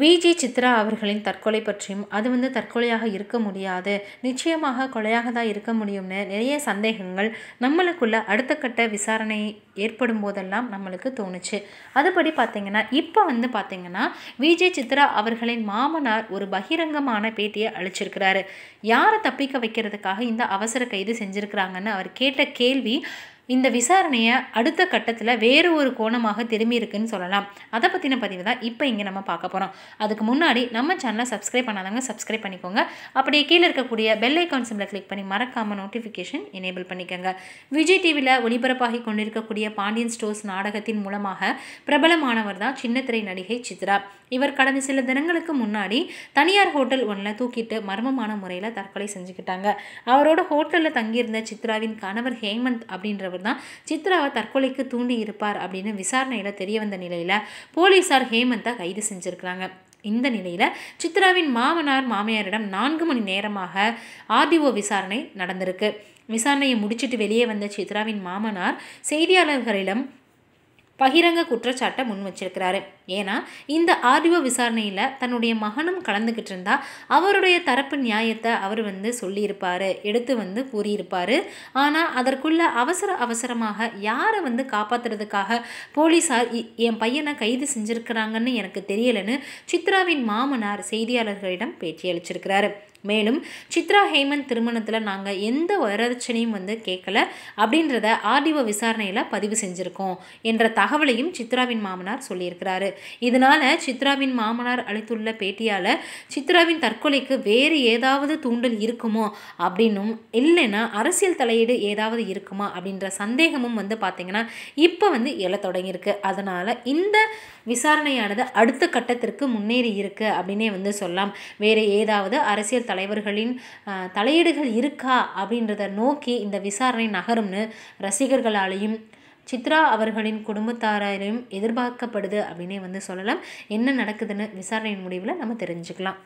விஜி சித்ரா அவர்களின் தற்கொலை பற்றியும் அது வந்து தற்கொலையாக இருக்க முடியாது நிச்சயமாக கொலையாக தான் இருக்க முடியும்னு நிறைய சந்தேகங்கள் நம்மளுக்குள்ள அடுத்த கட்ட விசாரணை ஏற்படும் போதெல்லாம் நம்மளுக்கு தோணுச்சு அதுபடி பார்த்திங்கன்னா இப்போ வந்து பார்த்திங்கன்னா விஜய் சித்ரா அவர்களின் மாமனார் ஒரு பகிரங்கமான பேட்டியை அழிச்சிருக்கிறாரு யாரை தப்பிக்க வைக்கிறதுக்காக இந்த அவசர கைது செஞ்சுருக்கிறாங்கன்னு அவர் கேட்ட கேள்வி இந்த விசாரணையை அடுத்த கட்டத்தில் வேறு ஒரு கோணமாக திரும்பியிருக்குன்னு சொல்லலாம் அதை பற்றின பதிவு தான் இப்போ இங்கே நம்ம பார்க்க போகிறோம் அதுக்கு முன்னாடி நம்ம சேனலை சப்ஸ்கிரைப் பண்ணாதவங்க சப்ஸ்கிரைப் பண்ணிக்கோங்க அப்படியே கீழே இருக்கக்கூடிய பெல் ஐக்கான் சிம்பில் கிளிக் பண்ணி மறக்காமல் நோட்டிஃபிகேஷன் எனேபிள் பண்ணிக்கோங்க விஜய் டிவியில் ஒளிபரப்பாகி கொண்டிருக்கக்கூடிய பாண்டியன் ஸ்டோர்ஸ் நாடகத்தின் மூலமாக பிரபலமானவர் தான் சின்னத்திரை நடிகை சித்ரா இவர் கடந்த சில தினங்களுக்கு முன்னாடி தனியார் ஹோட்டல் ஒன்றில் தூக்கிட்டு மர்மமான முறையில் தற்கொலை செஞ்சுக்கிட்டாங்க அவரோட ஹோட்டலில் தங்கியிருந்த சித்ராவின் கணவர் ஹேமந்த் அப்படின்றவர் மட்டும்தான் சித்ராவை தற்கொலைக்கு தூண்டி இருப்பார் அப்படின்னு விசாரணையில் தெரிய வந்த நிலையில் போலீஸார் ஹேமந்தை கைது செஞ்சுருக்கிறாங்க இந்த நிலையில் சித்ராவின் மாமனார் மாமியாரிடம் நான்கு மணி நேரமாக ஆர்டிஓ விசாரணை நடந்திருக்கு விசாரணையை முடிச்சிட்டு வெளியே வந்த சித்ராவின் மாமனார் செய்தியாளர்களிடம் பகிரங்க குற்றச்சாட்டை முன் வச்சிருக்கிறாரு ஏன்னா இந்த ஆர்டிஓ விசாரணையில் தன்னுடைய மகனும் கலந்துக்கிட்டு இருந்தா அவருடைய தரப்பு நியாயத்தை அவர் வந்து சொல்லியிருப்பார் எடுத்து வந்து கூறியிருப்பார் ஆனால் அதற்குள்ள அவசர அவசரமாக யாரை வந்து காப்பாற்றுறதுக்காக போலீஸார் என் பையனை கைது செஞ்சுருக்கிறாங்கன்னு எனக்கு தெரியலன்னு சித்ராவின் மாமனார் செய்தியாளர்களிடம் பேட்டி அளிச்சிருக்கிறாரு மேலும் சித்ரா ஹேமந்த் திருமணத்தில் நாங்கள் எந்த வரதட்சணையும் வந்து கேட்கல அப்படின்றத ஆர்டிஓ விசாரணையில் பதிவு செஞ்சுருக்கோம் என்ற தகவலையும் சித்ராவின் மாமனார் சொல்லியிருக்கிறாரு இதனால் சித்ராவின் மாமனார் அளித்துள்ள பேட்டியால் சித்ராவின் தற்கொலைக்கு வேறு ஏதாவது தூண்டல் இருக்குமோ அப்படின்னும் இல்லைன்னா அரசியல் தலையீடு ஏதாவது இருக்குமா அப்படின்ற சந்தேகமும் வந்து பார்த்திங்கன்னா இப்போ வந்து எழ தொடங்கியிருக்கு அதனால் இந்த விசாரணையானது அடுத்த கட்டத்திற்கு முன்னேறி இருக்குது அப்படின்னே வந்து சொல்லலாம் வேறு ஏதாவது அரசியல் தலைவர்களின் தலையீடுகள் இருக்கா அப்படின்றத நோக்கி இந்த விசாரணை நகரும்னு ரசிகர்களாலேயும் சித்ரா அவர்களின் குடும்பத்தாராலையும் எதிர்பார்க்கப்படுது அப்படின்னே வந்து சொல்லலாம் என்ன நடக்குதுன்னு விசாரணையின் முடிவில் நம்ம தெரிஞ்சுக்கலாம்